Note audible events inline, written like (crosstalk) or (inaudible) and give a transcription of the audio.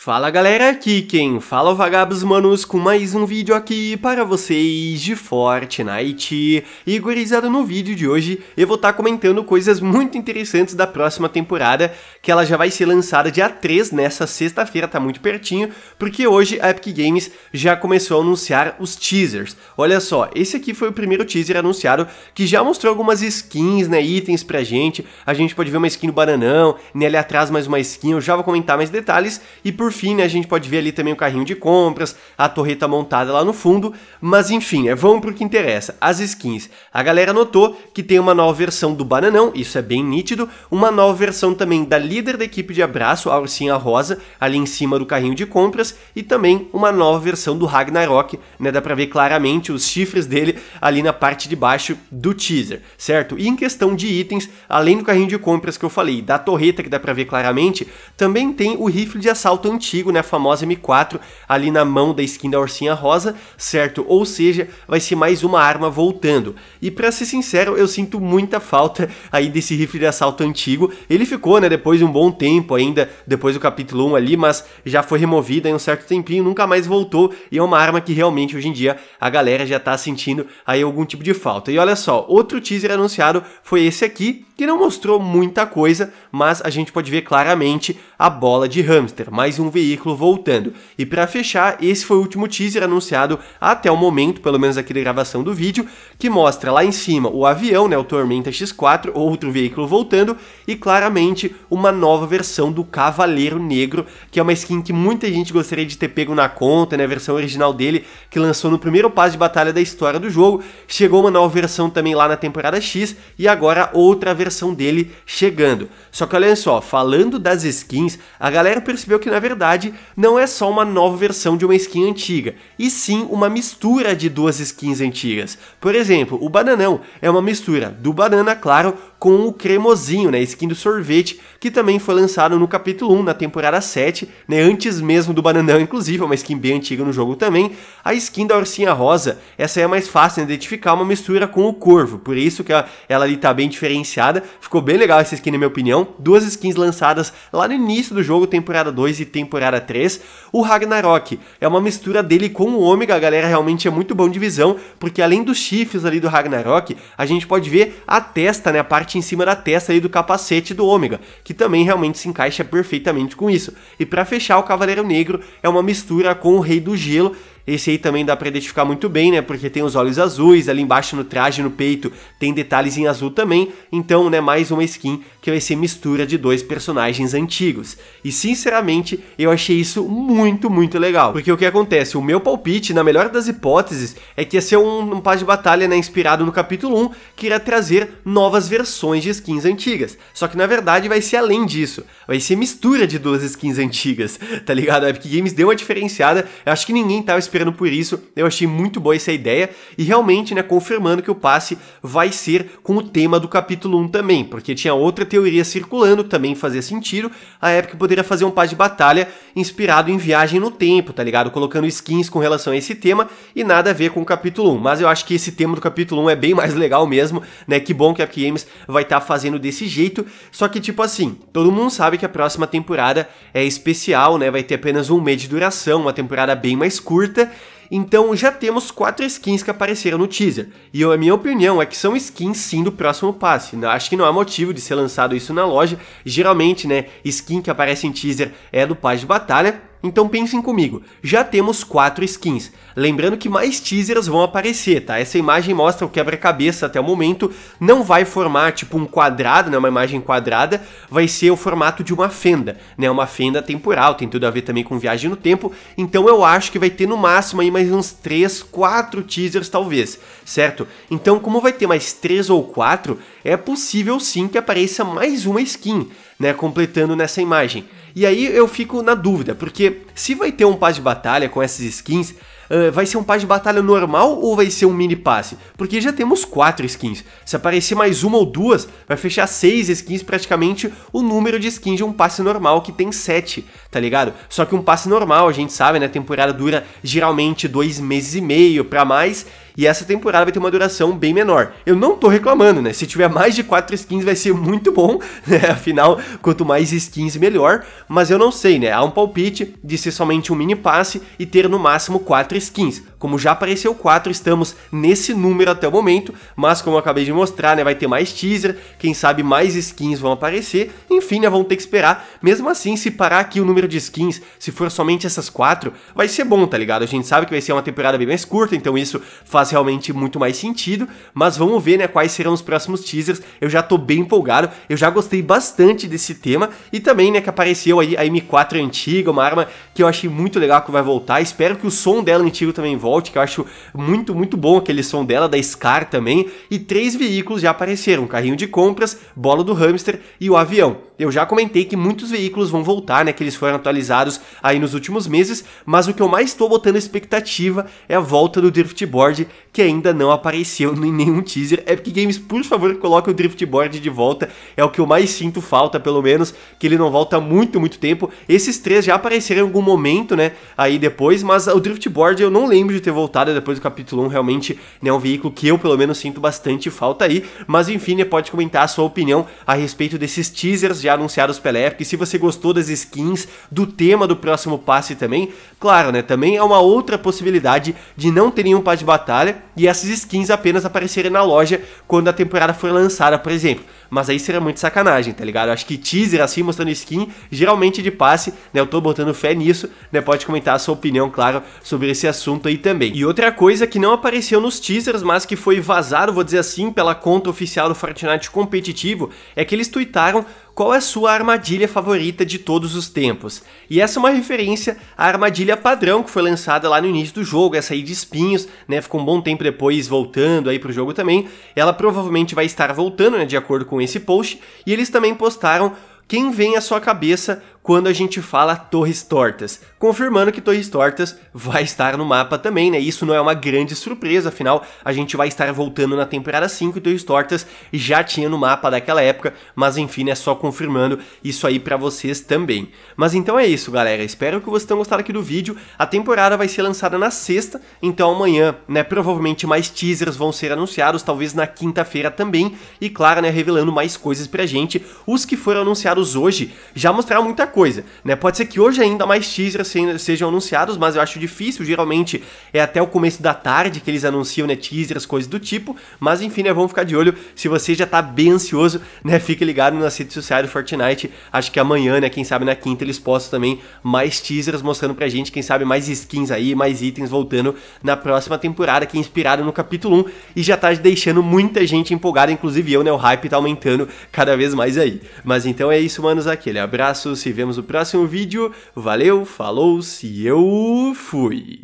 Fala galera, aqui quem fala é o Vagabos Manos com mais um vídeo aqui para vocês de Fortnite. E gurizada, no vídeo de hoje eu vou estar tá comentando coisas muito interessantes da próxima temporada, que ela já vai ser lançada dia 3 nessa sexta-feira, tá muito pertinho, porque hoje a Epic Games já começou a anunciar os teasers. Olha só, esse aqui foi o primeiro teaser anunciado que já mostrou algumas skins, né, itens pra gente. A gente pode ver uma skin do Bananão, nele atrás mais uma skin, eu já vou comentar mais detalhes. E por por fim, né, a gente pode ver ali também o carrinho de compras, a torreta tá montada lá no fundo, mas enfim, é, vamos pro que interessa, as skins. A galera notou que tem uma nova versão do Bananão, isso é bem nítido, uma nova versão também da líder da equipe de abraço, a Ursinha Rosa, ali em cima do carrinho de compras, e também uma nova versão do Ragnarok, né, dá pra ver claramente os chifres dele ali na parte de baixo do teaser, certo? E em questão de itens, além do carrinho de compras que eu falei, da torreta que dá pra ver claramente, também tem o rifle de assalto antigo, né, a famosa M4, ali na mão da skin da Ursinha Rosa, certo? Ou seja, vai ser mais uma arma voltando. E para ser sincero, eu sinto muita falta aí desse rifle de assalto antigo. Ele ficou, né, depois de um bom tempo ainda, depois do capítulo 1 ali, mas já foi removido em um certo tempinho, nunca mais voltou, e é uma arma que realmente hoje em dia a galera já tá sentindo aí algum tipo de falta. E olha só, outro teaser anunciado foi esse aqui, que não mostrou muita coisa, mas a gente pode ver claramente a bola de hamster, mais um um veículo voltando. E para fechar, esse foi o último teaser anunciado até o momento, pelo menos aqui da gravação do vídeo, que mostra lá em cima o avião, né, o Tormenta X4, outro veículo voltando, e claramente uma nova versão do Cavaleiro Negro, que é uma skin que muita gente gostaria de ter pego na conta, né, a versão original dele, que lançou no primeiro passo de batalha da história do jogo, chegou uma nova versão também lá na temporada X, e agora outra versão dele chegando. Só que olha só, falando das skins, a galera percebeu que na verdade verdade, não é só uma nova versão de uma skin antiga, e sim uma mistura de duas skins antigas. Por exemplo, o Bananão é uma mistura do Banana Claro com o cremosinho, né, skin do sorvete, que também foi lançado no capítulo 1, na temporada 7, né, antes mesmo do Bananão, inclusive, é uma skin bem antiga no jogo também. A skin da Orcinha Rosa, essa é mais fácil de né? identificar, uma mistura com o Corvo, por isso que ela, ela ali tá bem diferenciada, ficou bem legal essa skin na minha opinião. Duas skins lançadas lá no início do jogo, temporada 2 e temporada 3. O Ragnarok é uma mistura dele com o Ômega, a galera realmente é muito bom de visão, porque além dos chifres ali do Ragnarok, a gente pode ver a testa, né, a parte parte em cima da testa e do capacete do Ômega, que também realmente se encaixa perfeitamente com isso. E para fechar, o Cavaleiro Negro é uma mistura com o Rei do Gelo, esse aí também dá para identificar muito bem, né? Porque tem os olhos azuis, ali embaixo no traje, no peito, tem detalhes em azul também. Então, né, mais uma skin que vai ser mistura de dois personagens antigos. E sinceramente, eu achei isso muito, muito legal. Porque o que acontece? O meu palpite, na melhor das hipóteses, é que ia ser um, um de batalha, né, inspirado no capítulo 1, que irá trazer novas versões de skins antigas. Só que na verdade vai ser além disso. Vai ser mistura de duas skins antigas, (laughs) tá ligado? A é Epic Games deu uma diferenciada. Eu acho que ninguém tava esperando esperando por isso. Eu achei muito boa essa ideia e realmente, né, confirmando que o passe vai ser com o tema do capítulo 1 também, porque tinha outra teoria circulando também fazia sentido, a época poderia fazer um passe de batalha inspirado em viagem no tempo, tá ligado? Colocando skins com relação a esse tema e nada a ver com o capítulo 1. Mas eu acho que esse tema do capítulo 1 é bem mais legal mesmo, né? Que bom que a Epic Games vai estar tá fazendo desse jeito. Só que tipo assim, todo mundo sabe que a próxima temporada é especial, né? Vai ter apenas um mês de duração, uma temporada bem mais curta então já temos quatro skins que apareceram no teaser, e a minha opinião é que são skins sim do próximo passe, né? acho que não há motivo de ser lançado isso na loja, geralmente né, skin que aparece em teaser é do passe de batalha, então pensem comigo, já temos 4 skins. Lembrando que mais teasers vão aparecer, tá? Essa imagem mostra o quebra-cabeça até o momento, não vai formar tipo um quadrado, né, uma imagem quadrada, vai ser o formato de uma fenda, né, uma fenda temporal, tem tudo a ver também com viagem no tempo, então eu acho que vai ter no máximo aí mais uns 3, 4 teasers talvez, certo? Então como vai ter mais 3 ou 4, é possível sim que apareça mais uma skin, né, completando nessa imagem. E aí eu fico na dúvida, porque se vai ter um passe de batalha com essas skins, eh, vai ser um passe de batalha normal ou vai ser um mini passe? Porque já temos quatro skins. Se aparecer mais uma ou duas, vai fechar seis skins praticamente o número de skins de um passe normal que tem sete, tá ligado? Só que um passe normal, a gente sabe, né? A temporada dura geralmente dois meses e meio para mais e essa temporada vai ter uma duração bem menor. Eu não tô reclamando, né? Se tiver mais de 4 skins vai ser muito bom, (laughs) né? Afinal, quanto mais skins melhor, mas eu não sei, né? Há um palpite de ser somente um mini passe e ter no máximo 4 skins Como já apareceu 4, estamos nesse número até o momento, mas como eu acabei de mostrar, né, vai ter mais teaser, quem sabe mais skins vão aparecer, enfim, né, vão ter que esperar. Mesmo assim, se parar aqui o número de skins, se for somente essas 4, vai ser bom, tá ligado? A gente sabe que vai ser uma temporada bem mais curta, então isso faz realmente muito mais sentido, mas vamos ver, né, quais serão os próximos teasers. Eu já tô bem empolgado, eu já gostei bastante desse tema e também, né, que apareceu aí a M4 antiga, uma arma que eu achei muito legal que vai voltar. Espero que o som dela antigo também volte Volt, que eu acho muito, muito bom aquele som dela, da Scar também, e três veículos já apareceram, carrinho de compras, bola do hamster e o avião. Eu já comentei que muitos veículos vão voltar, né, que eles foram atualizados aí nos últimos meses, mas o que eu mais estou botando expectativa é a volta do Driftboard, que ainda não apareceu (laughs) em nenhum teaser. Epic Games, por favor, coloque o Driftboard de volta, é o que eu mais sinto falta, pelo menos, que ele não volta há muito, muito tempo. Esses três já apareceram em algum momento, né, aí depois, mas o Driftboard eu não lembro de ter voltado depois do capítulo 1, realmente né, é um veículo que eu, pelo menos, sinto bastante falta aí. Mas enfim, né, pode comentar a sua opinião a respeito desses teasers já anunciados pela Epic. Se você gostou das skins, do tema do próximo passe também, claro, né? Também é uma outra possibilidade de não ter nenhum passe de batalha e essas skins apenas aparecerem na loja quando a temporada for lançada, por exemplo. Mas aí seria muito sacanagem, tá ligado? Eu acho que teaser assim, mostrando skin, geralmente de passe, né? Eu tô botando fé nisso, né? Pode comentar a sua opinião, claro, sobre esse assunto aí também. E outra coisa que não apareceu nos teasers, mas que foi vazado, vou dizer assim, pela conta oficial do Fortnite competitivo, é que eles tweetaram qual é a sua armadilha favorita de todos os tempos. E essa é uma referência à armadilha padrão que foi lançada lá no início do jogo, essa aí de espinhos, né, ficou um bom tempo depois voltando aí pro jogo também. Ela provavelmente vai estar voltando, né, de acordo com esse post, e eles também postaram quem vem à sua cabeça quando a gente fala Torres Tortas, confirmando que Torres Tortas vai estar no mapa também, né? Isso não é uma grande surpresa, afinal a gente vai estar voltando na temporada 5 e Torres Tortas já tinha no mapa daquela época, mas enfim, é né, só confirmando isso aí para vocês também. Mas então é isso, galera. Espero que vocês tenham gostado aqui do vídeo. A temporada vai ser lançada na sexta, então amanhã, né, provavelmente mais teasers vão ser anunciados, talvez na quinta-feira também, e claro, né, revelando mais coisas pra gente. Os que foram anunciados hoje já mostraram muita coisa coisa, né? Pode ser que hoje ainda mais teasers sejam anunciados, mas eu acho difícil, geralmente é até o começo da tarde que eles anunciam, né, teasers, coisas do tipo, mas enfim, né, vamos ficar de olho. Se você já tá bem ansioso, né, fique ligado nas redes sociais do Fortnite. Acho que amanhã, né, quem sabe na quinta eles postam também mais teasers mostrando pra gente, quem sabe mais skins aí, mais itens voltando na próxima temporada, que é inspirado no capítulo 1 e já tá deixando muita gente empolgada, inclusive eu, né, o hype tá aumentando cada vez mais aí. Mas então é isso, manos, aquele abraço, se vemos no próximo vídeo. Valeu, falou, se eu fui!